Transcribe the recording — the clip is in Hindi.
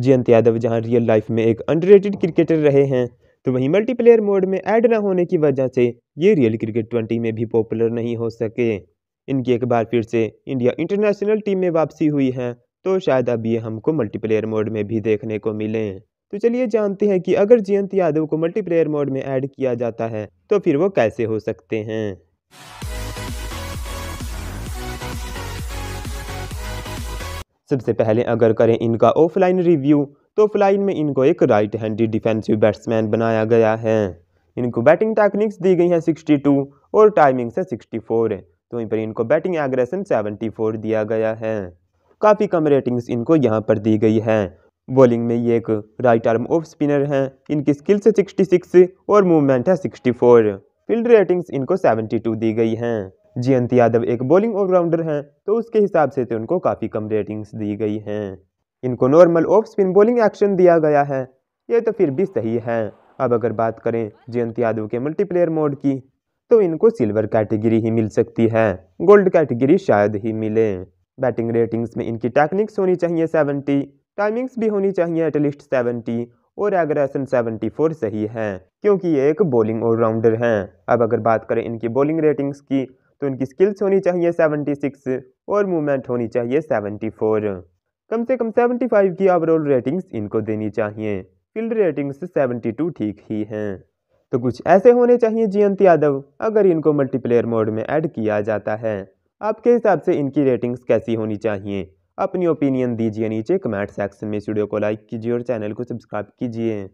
जयंत यादव जहाँ रियल लाइफ में एक अंडर क्रिकेटर रहे हैं तो वहीं मल्टीप्लेयर मोड में ऐड ना होने की वजह से ये रियल क्रिकेट ट्वेंटी में भी पॉपुलर नहीं हो सके इनकी एक बार फिर से इंडिया इंटरनेशनल टीम में वापसी हुई है तो शायद अब ये हमको मल्टीप्लेयर मोड में भी देखने को मिले तो चलिए जानते हैं कि अगर जयंत यादव को मल्टीप्लेयर मोड में ऐड किया जाता है तो फिर वो कैसे हो सकते हैं सबसे पहले अगर करें इनका ऑफलाइन रिव्यू तो ऑफलाइन में इनको एक राइट हैंडी डिफेंसिव बैट्समैन बनाया गया है इनको बैटिंग टेक्निक्स दी गई हैं 62 और टाइमिंग से 64 फोर तो वहीं पर इनको बैटिंग एग्रेसन 74 दिया गया है काफ़ी कम रेटिंग्स इनको यहाँ पर दी गई है बॉलिंग में ये एक राइट आर्म ऑफ स्पिनर हैं इनकी स्किल से सिक्सटी और मूवमेंट है सिक्सटी फील्ड रेटिंग्स इनको सेवेंटी दी गई हैं जयंत यादव एक बॉलिंग ऑलराउंडर हैं तो उसके हिसाब से तो उनको काफ़ी कम रेटिंग्स दी गई हैं इनको normal off spin bowling action दिया गया है ये तो फिर भी सही है अब अगर बात करें जयंत यादव के मल्टीप्लेयर मोड की तो इनको सिल्वर कैटेगरी ही मिल सकती है गोल्ड कैटेगरी शायद ही मिले बैटिंग रेटिंग्स में इनकी टेक्निक्स होनी चाहिए सेवेंटी टाइमिंग्स भी होनी चाहिए एटलीस्ट सेवेंटी और एग्रेसन 74 सही है क्योंकि ये एक बॉलिंग ऑलराउंडर हैं अब अगर बात करें इनकी बॉलिंग रेटिंग्स की तो उनकी स्किल्स होनी चाहिए 76 और मूवमेंट होनी चाहिए 74 कम से कम 75 की ओवरऑल रेटिंग्स इनको देनी चाहिए फील्ड रेटिंग्स 72 ठीक ही हैं तो कुछ ऐसे होने चाहिए जयंत यादव अगर इनको मल्टीप्लेयर मोड में ऐड किया जाता है आपके हिसाब से इनकी रेटिंग्स कैसी होनी चाहिए अपनी ओपिनियन दीजिए नीचे कमेंट सेक्शन में इस वीडियो को लाइक कीजिए और चैनल को सब्सक्राइब कीजिए